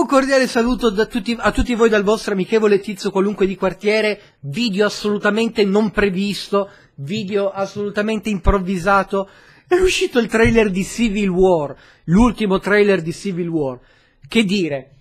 Un cordiale saluto tutti, a tutti voi dal vostro amichevole tizio qualunque di quartiere, video assolutamente non previsto, video assolutamente improvvisato. È uscito il trailer di Civil War, l'ultimo trailer di Civil War. Che dire,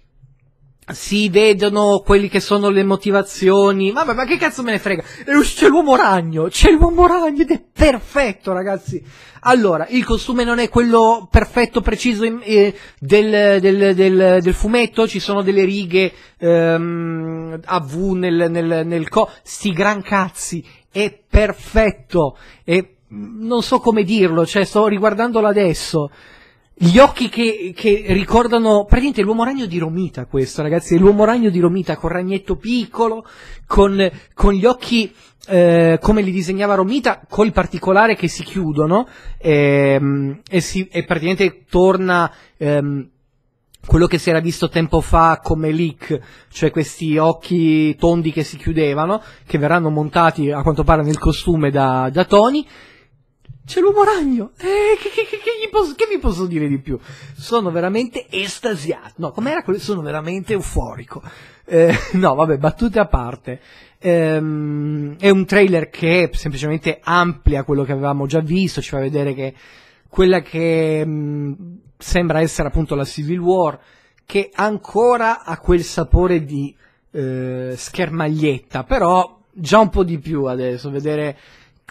si vedono quelli che sono le motivazioni. Vabbè, ma che cazzo me ne frega? C'è l'uomo ragno, c'è l'uomo ragno ed è perfetto, ragazzi. Allora, il costume non è quello perfetto, preciso eh, del, del, del, del, fumetto, ci sono delle righe ehm, a V nel, nel, nel co. Sti gran cazzi, è perfetto. E mm, non so come dirlo, cioè sto riguardandolo adesso. Gli occhi che, che ricordano, praticamente l'uomo ragno di Romita questo ragazzi, è l'uomo ragno di Romita con ragnetto piccolo, con, con gli occhi eh, come li disegnava Romita, col particolare che si chiudono ehm, e, si, e praticamente torna... Ehm, quello che si era visto tempo fa come leak, cioè questi occhi tondi che si chiudevano, che verranno montati a quanto pare nel costume da, da Tony, c'è l'uomo ragno! Eh, che, che, che, che posso, vi posso dire di più? Sono veramente estasiato. No, com'era quello? Sono veramente euforico. Eh, no, vabbè, battute a parte. Ehm, è un trailer che semplicemente amplia quello che avevamo già visto, ci fa vedere che quella che mh, mm, sembra essere appunto la Civil War, che ancora ha quel sapore di eh, schermaglietta, però già un po' di più adesso, vedere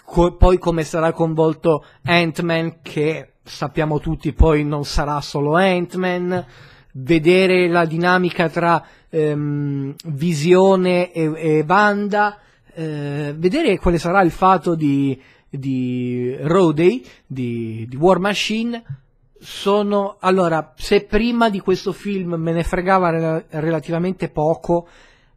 co- poi come sarà coinvolto Ant-Man, che sappiamo tutti poi non sarà solo Ant-Man, vedere la dinamica tra ehm, Visione e, e Banda, eh, vedere quale sarà il fato di, di Rodey, di, di War Machine, sono allora se prima di questo film me ne fregava rel- relativamente poco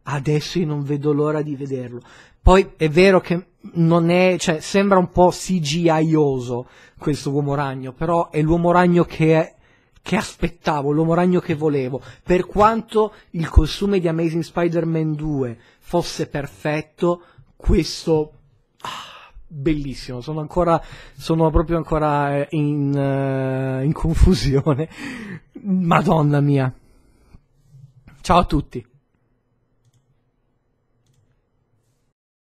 adesso io non vedo l'ora di vederlo poi è vero che non è, cioè, sembra un po' CGI-oso questo uomo ragno, però è l'uomo ragno che è che aspettavo, l'uomo ragno che volevo, per quanto il costume di Amazing Spider-Man 2 fosse perfetto, questo ah, bellissimo, sono ancora sono proprio ancora eh, in, uh, in confusione. Madonna mia. Ciao a tutti.